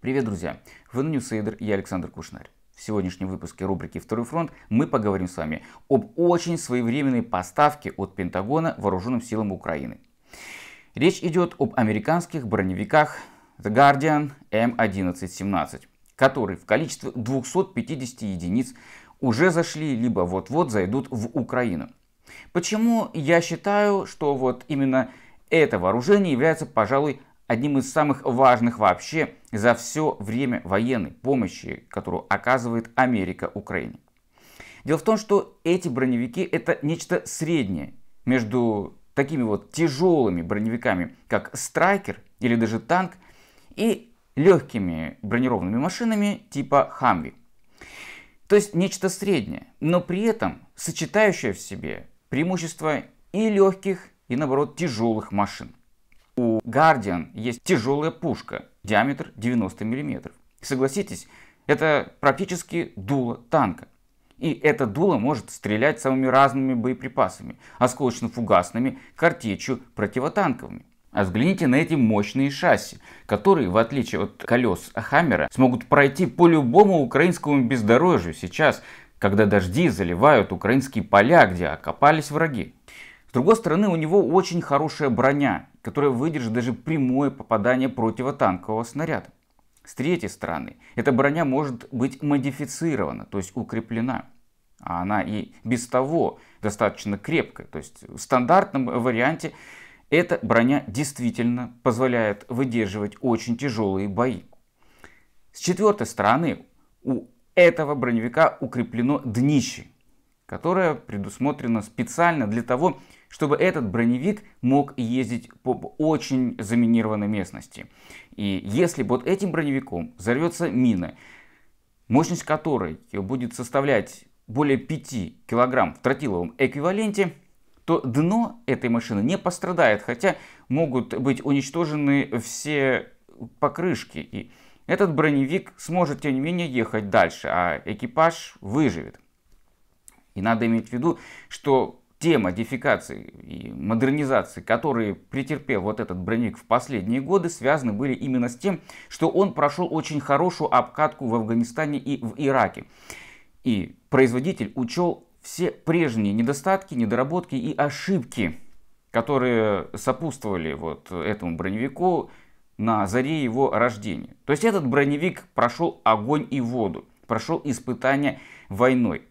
Привет, друзья! В New Сейдер я Александр Кушнарь. В сегодняшнем выпуске рубрики «Второй фронт» мы поговорим с вами об очень своевременной поставке от Пентагона вооруженным силам Украины. Речь идет об американских броневиках The Guardian M1117, которые в количестве 250 единиц уже зашли, либо вот-вот зайдут в Украину. Почему я считаю, что вот именно это вооружение является, пожалуй, одним из самых важных вообще за все время военной помощи, которую оказывает Америка Украине. Дело в том, что эти броневики это нечто среднее между такими вот тяжелыми броневиками, как «Страйкер» или даже «Танк», и легкими бронированными машинами типа «Хамви». То есть нечто среднее, но при этом сочетающее в себе преимущества и легких, и наоборот тяжелых машин у Guardian есть тяжелая пушка, диаметр 90 мм. Согласитесь, это практически дуло танка. И это дуло может стрелять самыми разными боеприпасами, осколочно-фугасными, картечью, противотанковыми. А взгляните на эти мощные шасси, которые, в отличие от колес Хаммера, смогут пройти по любому украинскому бездорожью сейчас, когда дожди заливают украинские поля, где окопались враги. С другой стороны, у него очень хорошая броня, которая выдержит даже прямое попадание противотанкового снаряда. С третьей стороны, эта броня может быть модифицирована, то есть укреплена. А она и без того достаточно крепкая. То есть в стандартном варианте эта броня действительно позволяет выдерживать очень тяжелые бои. С четвертой стороны, у этого броневика укреплено днище, которое предусмотрено специально для того, чтобы чтобы этот броневик мог ездить по очень заминированной местности. И если вот этим броневиком взорвется мина, мощность которой будет составлять более 5 килограмм в тротиловом эквиваленте, то дно этой машины не пострадает, хотя могут быть уничтожены все покрышки. И этот броневик сможет, тем не менее, ехать дальше, а экипаж выживет. И надо иметь в виду, что те модификации и модернизации, которые претерпел вот этот броневик в последние годы, связаны были именно с тем, что он прошел очень хорошую обкатку в Афганистане и в Ираке. И производитель учел все прежние недостатки, недоработки и ошибки, которые сопутствовали вот этому броневику на заре его рождения. То есть этот броневик прошел огонь и воду, прошел испытания войной.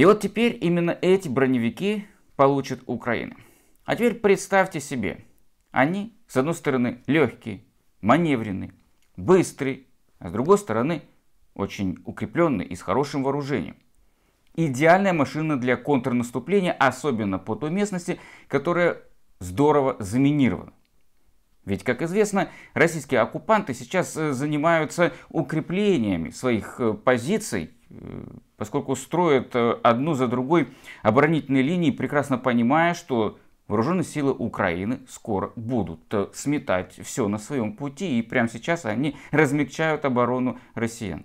И вот теперь именно эти броневики получит Украина. А теперь представьте себе, они, с одной стороны, легкие, маневренные, быстрые, а с другой стороны, очень укрепленные и с хорошим вооружением. Идеальная машина для контрнаступления, особенно по той местности, которая здорово заминирована. Ведь, как известно, российские оккупанты сейчас э, занимаются укреплениями своих э, позиций поскольку строят э, одну за другой оборонительные линии, прекрасно понимая, что вооруженные силы Украины скоро будут э, сметать все на своем пути, и прямо сейчас они размягчают оборону россиян.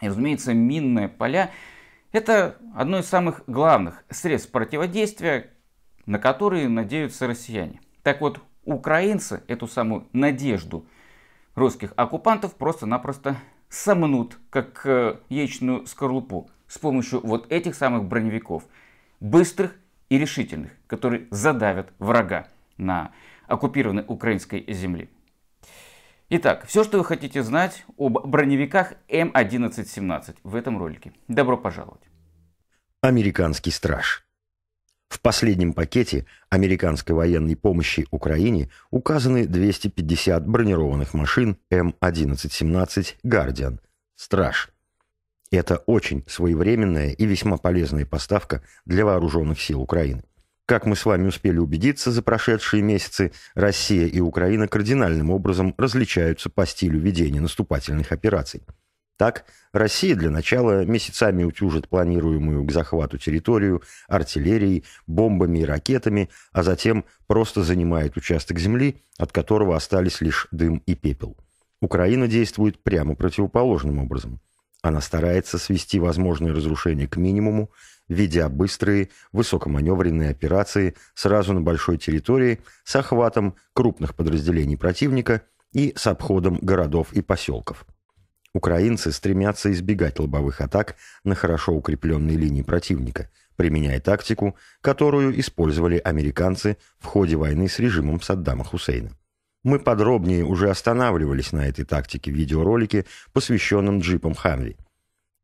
И, разумеется, минные поля – это одно из самых главных средств противодействия, на которые надеются россияне. Так вот, украинцы эту самую надежду русских оккупантов просто-напросто сомнут, как э, яичную скорлупу, с помощью вот этих самых броневиков. Быстрых и решительных, которые задавят врага на оккупированной украинской земле. Итак, все, что вы хотите знать об броневиках М1117 в этом ролике. Добро пожаловать! Американский страж. В последнем пакете американской военной помощи Украине указаны 250 бронированных машин М1117 «Гардиан» «Страж». Это очень своевременная и весьма полезная поставка для вооруженных сил Украины. Как мы с вами успели убедиться за прошедшие месяцы, Россия и Украина кардинальным образом различаются по стилю ведения наступательных операций – так, Россия для начала месяцами утюжит планируемую к захвату территорию артиллерией, бомбами и ракетами, а затем просто занимает участок земли, от которого остались лишь дым и пепел. Украина действует прямо противоположным образом. Она старается свести возможные разрушения к минимуму, ведя быстрые, высокоманевренные операции сразу на большой территории с охватом крупных подразделений противника и с обходом городов и поселков – Украинцы стремятся избегать лобовых атак на хорошо укрепленной линии противника, применяя тактику, которую использовали американцы в ходе войны с режимом Саддама Хусейна. Мы подробнее уже останавливались на этой тактике в видеоролике, посвященном джипам Хамви.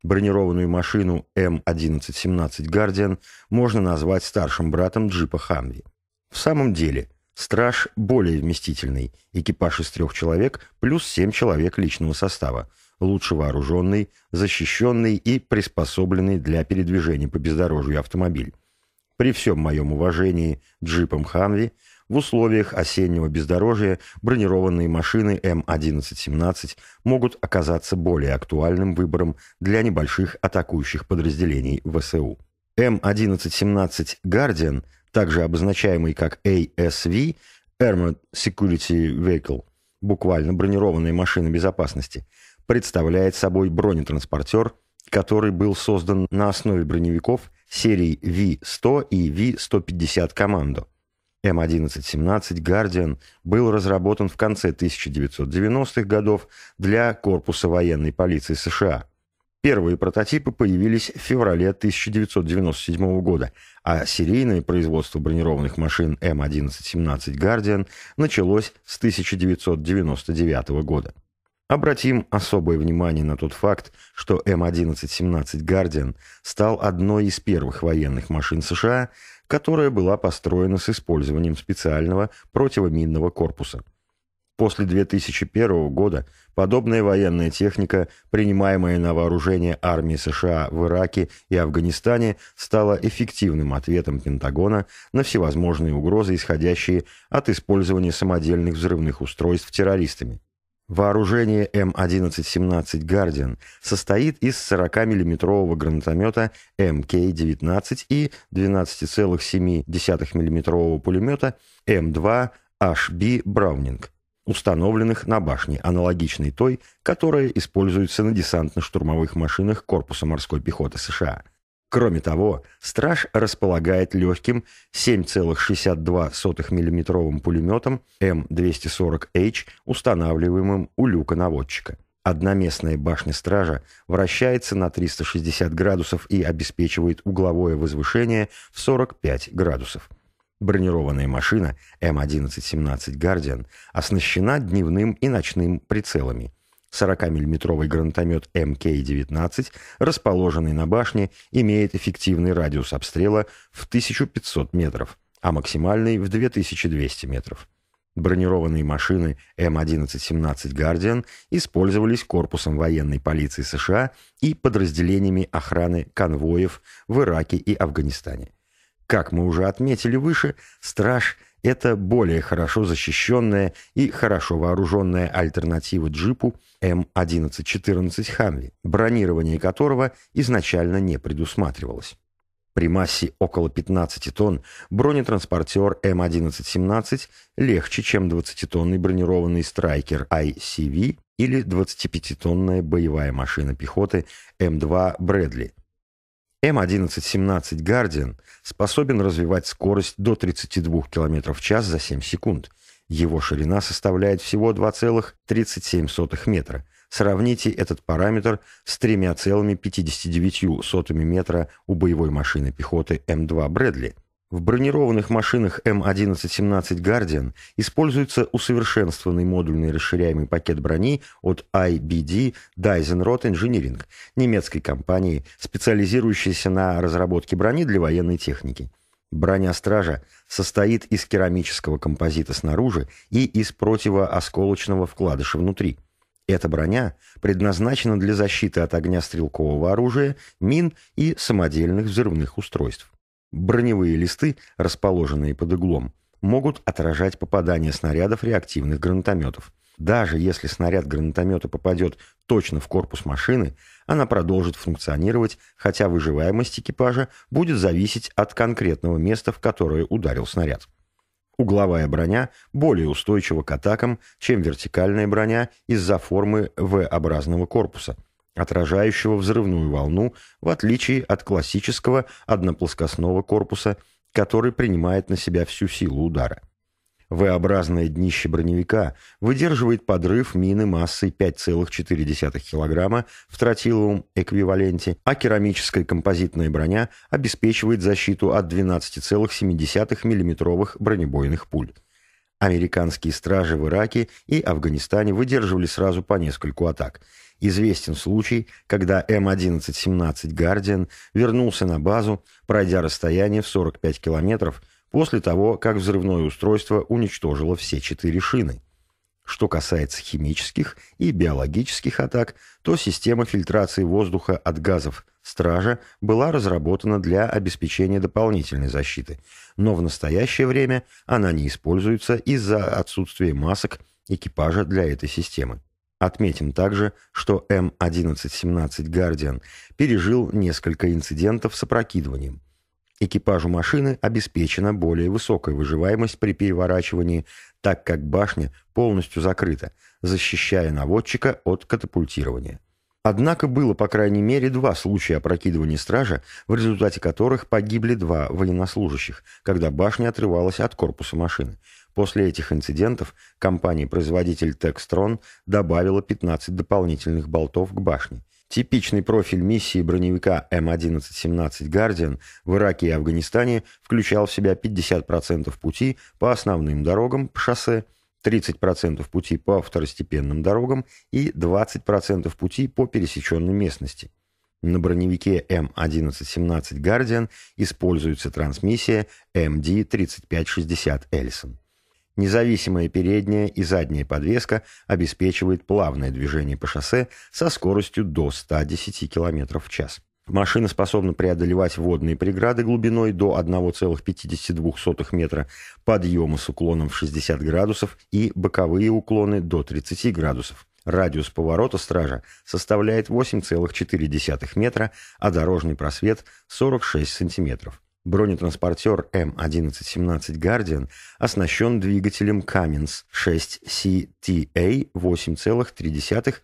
Бронированную машину М1117 «Гардиан» можно назвать старшим братом джипа Хамви. В самом деле – Страж более вместительный, экипаж из трех человек плюс семь человек личного состава, лучше вооруженный, защищенный и приспособленный для передвижения по бездорожью автомобиль. При всем моем уважении джипам «Ханви» в условиях осеннего бездорожья бронированные машины М1117 могут оказаться более актуальным выбором для небольших атакующих подразделений ВСУ. М1117 «Гардиан», также обозначаемый как ASV – Armored Security Vehicle, буквально бронированная машина безопасности – представляет собой бронетранспортер, который был создан на основе броневиков серий V-100 и V-150 «Командо». М1117 «Гардиан» был разработан в конце 1990-х годов для Корпуса военной полиции США. Первые прототипы появились в феврале 1997 года, а серийное производство бронированных машин М1117 «Гардиан» началось с 1999 года. Обратим особое внимание на тот факт, что М1117 «Гардиан» стал одной из первых военных машин США, которая была построена с использованием специального противоминного корпуса. После 2001 года подобная военная техника, принимаемая на вооружение армии США в Ираке и Афганистане, стала эффективным ответом Пентагона на всевозможные угрозы, исходящие от использования самодельных взрывных устройств террористами. Вооружение М1117 «Гардиан» состоит из 40-мм гранатомета МК-19 и 12,7-мм пулемета М2 HB «Браунинг», установленных на башне, аналогичной той, которая используется на десантно-штурмовых машинах Корпуса морской пехоты США – Кроме того, «Страж» располагает легким 7,62 мм пулеметом М240H, устанавливаемым у люка наводчика. Одноместная башня «Стража» вращается на 360 градусов и обеспечивает угловое возвышение в 45 градусов. Бронированная машина М1117 «Гардиан» оснащена дневным и ночным прицелами – 40-мм гранатомет МК-19, расположенный на башне, имеет эффективный радиус обстрела в 1500 метров, а максимальный в 2200 метров. Бронированные машины М1117 «Гардиан» использовались корпусом военной полиции США и подразделениями охраны конвоев в Ираке и Афганистане. Как мы уже отметили выше, «Страж» это более хорошо защищенная и хорошо вооруженная альтернатива джипу М1114 «Хамви», бронирование которого изначально не предусматривалось. При массе около 15 тонн бронетранспортер М1117 легче, чем 20-тонный бронированный страйкер ICV или 25-тонная боевая машина пехоты М2 «Брэдли», М1117 «Гардиан» способен развивать скорость до 32 км в час за 7 секунд. Его ширина составляет всего 2,37 метра. Сравните этот параметр с 3,59 метра у боевой машины пехоты М2 «Брэдли», в бронированных машинах М1117 «Гардиан» используется усовершенствованный модульный расширяемый пакет брони от IBD Dysenrot Engineering, немецкой компании, специализирующейся на разработке брони для военной техники. Броня «Стража» состоит из керамического композита снаружи и из противоосколочного вкладыша внутри. Эта броня предназначена для защиты от огня стрелкового оружия, мин и самодельных взрывных устройств. Броневые листы, расположенные под углом, могут отражать попадание снарядов реактивных гранатометов. Даже если снаряд гранатомета попадет точно в корпус машины, она продолжит функционировать, хотя выживаемость экипажа будет зависеть от конкретного места, в которое ударил снаряд. Угловая броня более устойчива к атакам, чем вертикальная броня из-за формы V-образного корпуса – отражающего взрывную волну, в отличие от классического одноплоскостного корпуса, который принимает на себя всю силу удара. V-образное днище броневика выдерживает подрыв мины массой 5,4 кг в тротиловом эквиваленте, а керамическая композитная броня обеспечивает защиту от 12,7 мм бронебойных пуль. Американские стражи в Ираке и Афганистане выдерживали сразу по нескольку атак – Известен случай, когда М-1117 «Гардиан» вернулся на базу, пройдя расстояние в 45 километров после того, как взрывное устройство уничтожило все четыре шины. Что касается химических и биологических атак, то система фильтрации воздуха от газов «Стража» была разработана для обеспечения дополнительной защиты, но в настоящее время она не используется из-за отсутствия масок экипажа для этой системы. Отметим также, что М1117 «Гардиан» пережил несколько инцидентов с опрокидыванием. Экипажу машины обеспечена более высокая выживаемость при переворачивании, так как башня полностью закрыта, защищая наводчика от катапультирования. Однако было по крайней мере два случая опрокидывания стража, в результате которых погибли два военнослужащих, когда башня отрывалась от корпуса машины – После этих инцидентов компания-производитель Textron добавила 15 дополнительных болтов к башне. Типичный профиль миссии броневика М1117 «Гардиан» в Ираке и Афганистане включал в себя 50% пути по основным дорогам по шоссе, 30% пути по второстепенным дорогам и 20% пути по пересеченной местности. На броневике М1117 «Гардиан» используется трансмиссия MD-3560 «Эльсон». Независимая передняя и задняя подвеска обеспечивает плавное движение по шоссе со скоростью до 110 км в час. Машина способна преодолевать водные преграды глубиной до 1,52 метра, подъемы с уклоном в 60 градусов и боковые уклоны до 30 градусов. Радиус поворота стража составляет 8,4 метра, а дорожный просвет – 46 сантиметров. Бронетранспортер М1117 «Гардиан» оснащен двигателем Cummins 6CTA 8,3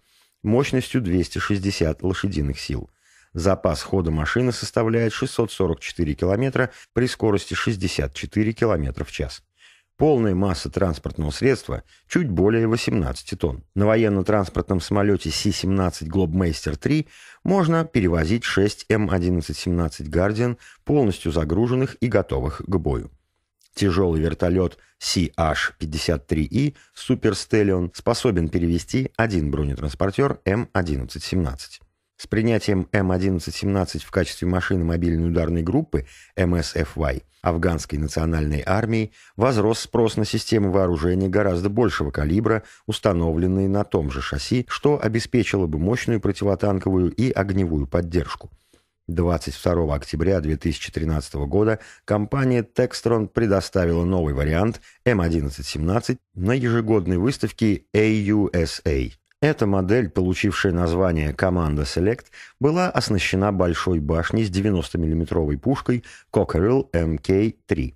мощностью 260 лошадиных сил. Запас хода машины составляет 644 км при скорости 64 км в час. Полная масса транспортного средства чуть более 18 тонн. На военно-транспортном самолете Си-17 «Глобмейстер-3» можно перевозить 6 М1117 «Гардиан», полностью загруженных и готовых к бою. Тяжелый вертолет CH-53И «Суперстеллион» способен перевести один бронетранспортер М1117. С принятием М-1117 в качестве машины мобильной ударной группы МСФY афганской национальной армии возрос спрос на системы вооружения гораздо большего калибра, установленные на том же шасси, что обеспечило бы мощную противотанковую и огневую поддержку. 22 октября 2013 года компания Textron предоставила новый вариант М1117 на ежегодной выставке AUSA эта модель, получившая название «Команда Select», была оснащена большой башней с 90 миллиметровой пушкой Cockerill MK-3.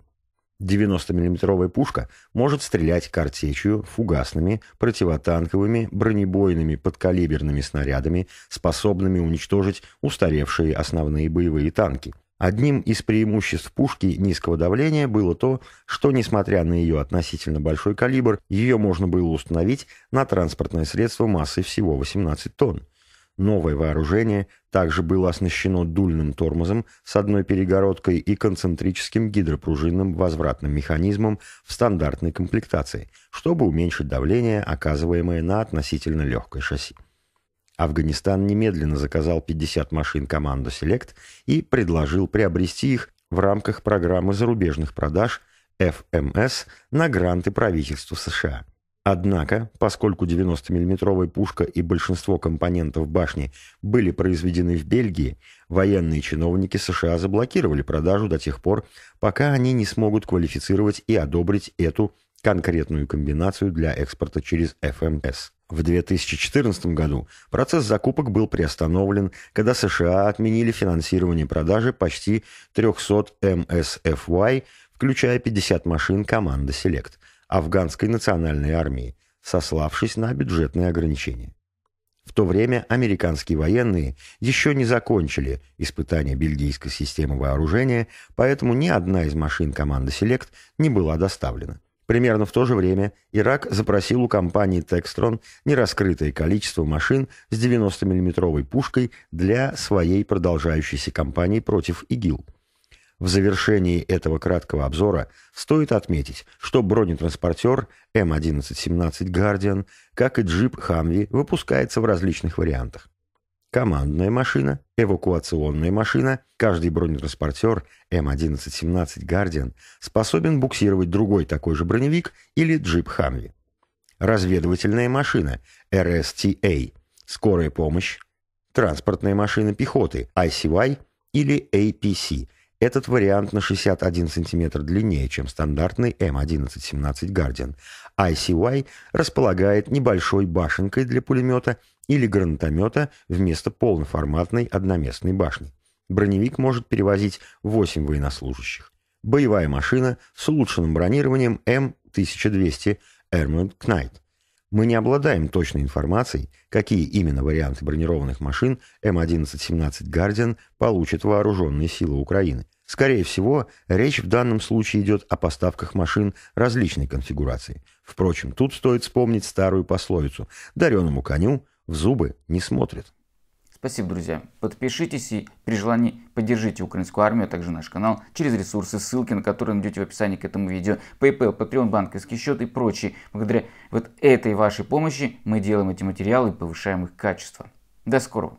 90 миллиметровая пушка может стрелять картечью, фугасными, противотанковыми, бронебойными подкалиберными снарядами, способными уничтожить устаревшие основные боевые танки – Одним из преимуществ пушки низкого давления было то, что, несмотря на ее относительно большой калибр, ее можно было установить на транспортное средство массой всего 18 тонн. Новое вооружение также было оснащено дульным тормозом с одной перегородкой и концентрическим гидропружинным возвратным механизмом в стандартной комплектации, чтобы уменьшить давление, оказываемое на относительно легкое шасси. Афганистан немедленно заказал 50 машин команду «Селект» и предложил приобрести их в рамках программы зарубежных продаж ФМС эм на гранты правительству США. Однако, поскольку 90 миллиметровая пушка и большинство компонентов башни были произведены в Бельгии, военные чиновники США заблокировали продажу до тех пор, пока они не смогут квалифицировать и одобрить эту конкретную комбинацию для экспорта через ФМС. В 2014 году процесс закупок был приостановлен, когда США отменили финансирование продажи почти 300 MSFY, включая 50 машин команды «Селект» афганской национальной армии, сославшись на бюджетные ограничения. В то время американские военные еще не закончили испытания бельгийской системы вооружения, поэтому ни одна из машин команды «Селект» не была доставлена. Примерно в то же время Ирак запросил у компании «Текстрон» нераскрытое количество машин с 90 миллиметровой пушкой для своей продолжающейся кампании против ИГИЛ. В завершении этого краткого обзора стоит отметить, что бронетранспортер М1117 «Гардиан», как и джип «Хамви», выпускается в различных вариантах командная машина, эвакуационная машина, каждый бронетранспортер М1117 «Гардиан» способен буксировать другой такой же броневик или джип «Хамви». Разведывательная машина РСТА, скорая помощь, транспортная машина пехоты ICY или APC – этот вариант на 61 см длиннее, чем стандартный М1117 «Гардиан». ICY располагает небольшой башенкой для пулемета или гранатомета вместо полноформатной одноместной башни. Броневик может перевозить 8 военнослужащих. Боевая машина с улучшенным бронированием М1200 Armored Knight – мы не обладаем точной информацией, какие именно варианты бронированных машин М1117 «Гардиан» получат вооруженные силы Украины. Скорее всего, речь в данном случае идет о поставках машин различной конфигурации. Впрочем, тут стоит вспомнить старую пословицу «дареному коню в зубы не смотрят». Спасибо, друзья. Подпишитесь и при желании поддержите украинскую армию, а также наш канал через ресурсы, ссылки на которые найдете в описании к этому видео, PayPal, Patreon, банковский счет и прочие. Благодаря вот этой вашей помощи мы делаем эти материалы и повышаем их качество. До скорого!